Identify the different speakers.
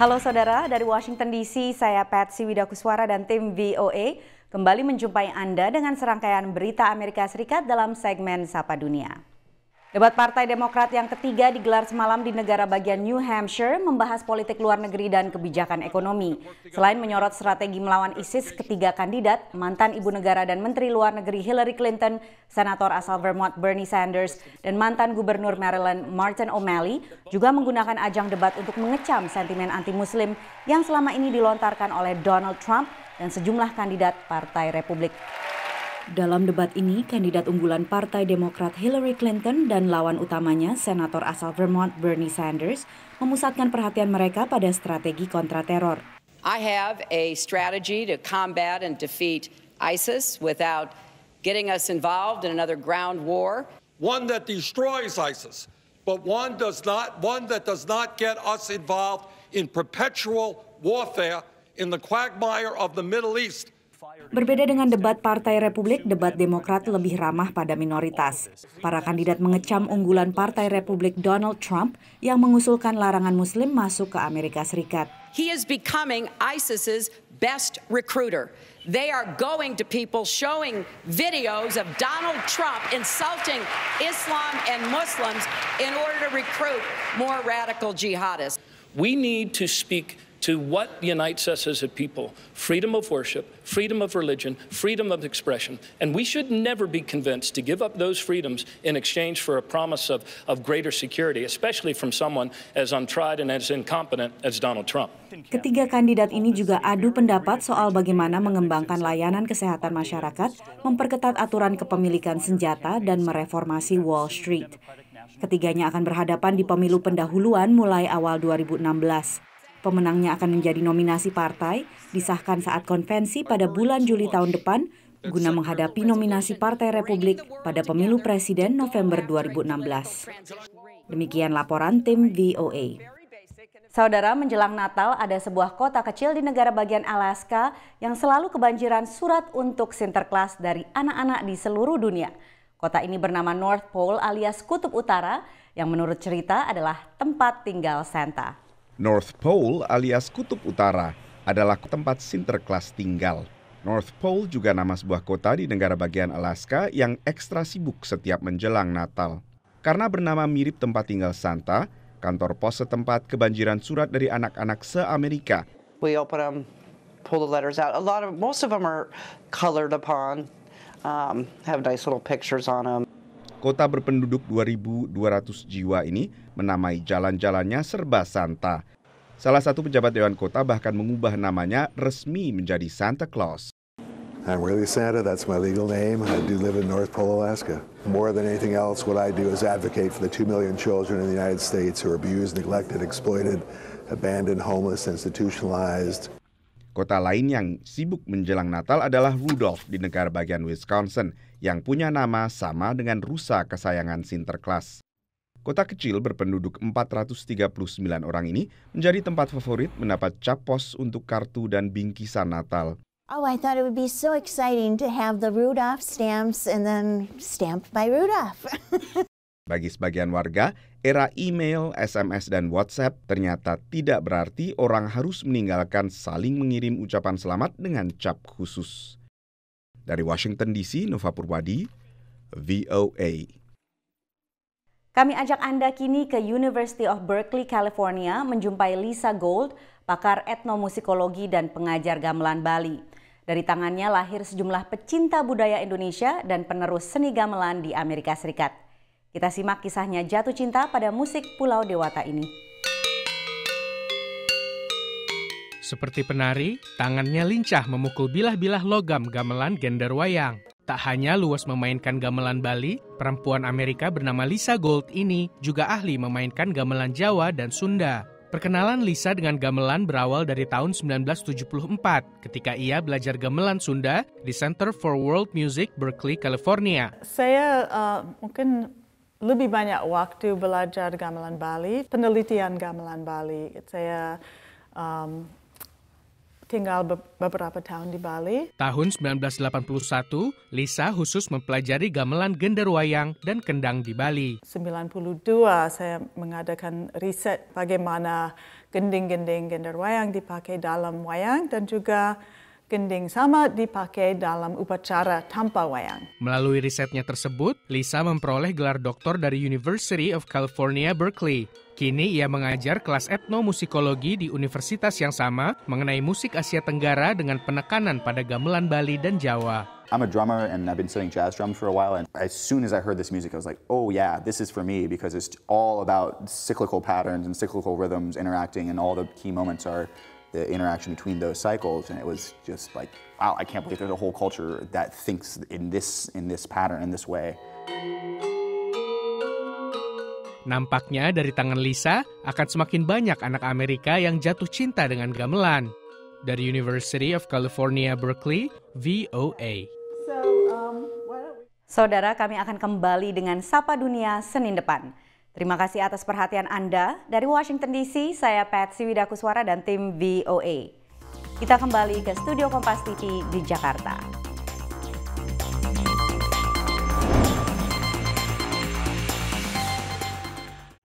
Speaker 1: Halo saudara, dari Washington DC, saya Patsy Widakuswara dan tim VOA kembali menjumpai Anda dengan serangkaian berita Amerika Serikat dalam segmen Sapa Dunia. Debat Partai Demokrat yang ketiga digelar semalam di negara bagian New Hampshire membahas politik luar negeri dan kebijakan ekonomi. Selain menyorot strategi melawan ISIS, ketiga kandidat, mantan ibu negara dan menteri luar negeri Hillary Clinton, senator asal Vermont Bernie Sanders, dan mantan gubernur Maryland Martin O'Malley juga menggunakan ajang debat untuk mengecam sentimen anti-muslim yang selama ini dilontarkan oleh Donald Trump dan sejumlah kandidat Partai Republik. Dalam debat ini, kandidat unggulan Partai Demokrat Hillary Clinton dan lawan utamanya Senator asal Vermont Bernie Sanders memusatkan perhatian mereka pada strategi kontra teror.
Speaker 2: I have a strategy to combat and defeat ISIS without getting us involved in another ground war.
Speaker 1: One that destroys ISIS, but one does not one that does not get us involved in perpetual warfare in the quagmire of the Middle East. Berbeda dengan debat Partai Republik, debat Demokrat lebih ramah pada minoritas. Para kandidat mengecam unggulan Partai Republik Donald Trump yang mengusulkan larangan Muslim masuk ke Amerika Serikat.
Speaker 2: He is becoming ISIS's best recruiter. They are going to people showing videos of Donald Trump insulting Islam and Muslims in order to recruit more radical jihadists.
Speaker 1: We need to speak to what unites us as a people freedom of worship, freedom of religion, freedom of expression. And we should never be convinced to give up those freedoms in exchange for a promise of, of greater security, especially from someone as untried and as incompetent as Donald Trump. Ketiga kandidat ini juga adu pendapat soal bagaimana mengembangkan layanan kesehatan masyarakat, memperketat aturan kepemilikan senjata, dan mereformasi Wall Street. Ketiganya akan berhadapan di pemilu pendahuluan mulai awal 2016. Pemenangnya akan menjadi nominasi partai, disahkan saat konvensi pada bulan Juli tahun depan, guna menghadapi nominasi Partai Republik pada pemilu presiden November 2016. Demikian laporan tim VOA. Saudara, menjelang Natal ada sebuah kota kecil di negara bagian Alaska yang selalu kebanjiran surat untuk sinterklas dari anak-anak di seluruh dunia. Kota ini bernama North Pole alias Kutub Utara yang menurut cerita adalah tempat tinggal Santa.
Speaker 2: North Pole alias Kutub Utara adalah tempat Sinterklas tinggal. North Pole juga nama sebuah kota di negara bagian Alaska yang ekstra sibuk setiap menjelang Natal. Karena bernama mirip tempat tinggal Santa, kantor pos setempat kebanjiran surat dari anak-anak se-Amerika. We open them, pull the letters out. A lot of, most of them are colored upon, um, have nice little pictures on them. Kota berpenduduk 2.200 jiwa ini menamai jalan-jalannya serba Santa. Salah satu pejabat Dewan Kota bahkan mengubah namanya resmi menjadi Santa Claus. I'm really Santa, that's my legal name. I do live in North Pole, Alaska. More than anything else, what I do is advocate for the 2 million children in the United States who are abused, neglected, exploited, abandoned, homeless, institutionalized, Kota lain yang sibuk menjelang Natal adalah Rudolph di negara bagian Wisconsin yang punya nama sama dengan rusa kesayangan Sinterklas. Kota kecil berpenduduk 439 orang ini menjadi tempat favorit mendapat cap pos untuk kartu dan bingkisan Natal.
Speaker 3: Oh, I thought it would be so exciting to have the Rudolph stamps and then stamped by Rudolph.
Speaker 2: Bagi sebagian warga, era email, SMS, dan WhatsApp ternyata tidak berarti orang harus meninggalkan saling mengirim ucapan selamat dengan cap khusus. Dari Washington DC, Nova Purwadi, VOA.
Speaker 1: Kami ajak Anda kini ke University of Berkeley, California, menjumpai Lisa Gold, pakar etnomusikologi dan pengajar gamelan Bali. Dari tangannya lahir sejumlah pecinta budaya Indonesia dan penerus seni gamelan di Amerika Serikat. Kita simak kisahnya jatuh cinta pada musik Pulau Dewata ini.
Speaker 3: Seperti penari, tangannya lincah memukul bilah-bilah logam gamelan gender wayang. Tak hanya luas memainkan gamelan Bali, perempuan Amerika bernama Lisa Gold ini juga ahli memainkan gamelan Jawa dan Sunda. Perkenalan Lisa dengan gamelan berawal dari tahun 1974 ketika ia belajar gamelan Sunda di Center for World Music Berkeley, California.
Speaker 1: Saya uh, mungkin lebih banyak waktu belajar gamelan Bali, penelitian gamelan Bali. Saya um, tinggal beberapa tahun di Bali.
Speaker 3: Tahun 1981, Lisa khusus mempelajari gamelan genderwayang dan kendang di Bali.
Speaker 1: 92 saya mengadakan riset bagaimana gending-gending genderwayang dipakai dalam wayang dan juga gending sama dipakai dalam upacara tanpa wayang.
Speaker 3: Melalui risetnya tersebut, Lisa memperoleh gelar doktor dari University of California, Berkeley. Kini ia mengajar kelas etnomusikologi di universitas yang sama mengenai musik Asia Tenggara dengan penekanan pada gamelan Bali dan Jawa.
Speaker 2: I'm a drummer and I've been studying jazz drum for a while. And as soon as I heard this music, I was like, oh yeah, this is for me because it's all about cyclical patterns and cyclical rhythms interacting, and all the key moments are the interaction between those cycles, and it was just like, wow, I can't believe there's a whole culture that thinks in this in this pattern in this way.
Speaker 3: Nampaknya dari tangan Lisa akan semakin banyak anak Amerika yang jatuh cinta dengan gamelan. Dari University of California, Berkeley, VOA. So, um,
Speaker 1: we... Saudara, kami akan kembali dengan Sapa Dunia Senin depan. Terima kasih atas perhatian Anda. Dari Washington DC, saya Patsy Widakuswara dan tim VOA. Kita kembali ke Studio Kompas TV di Jakarta.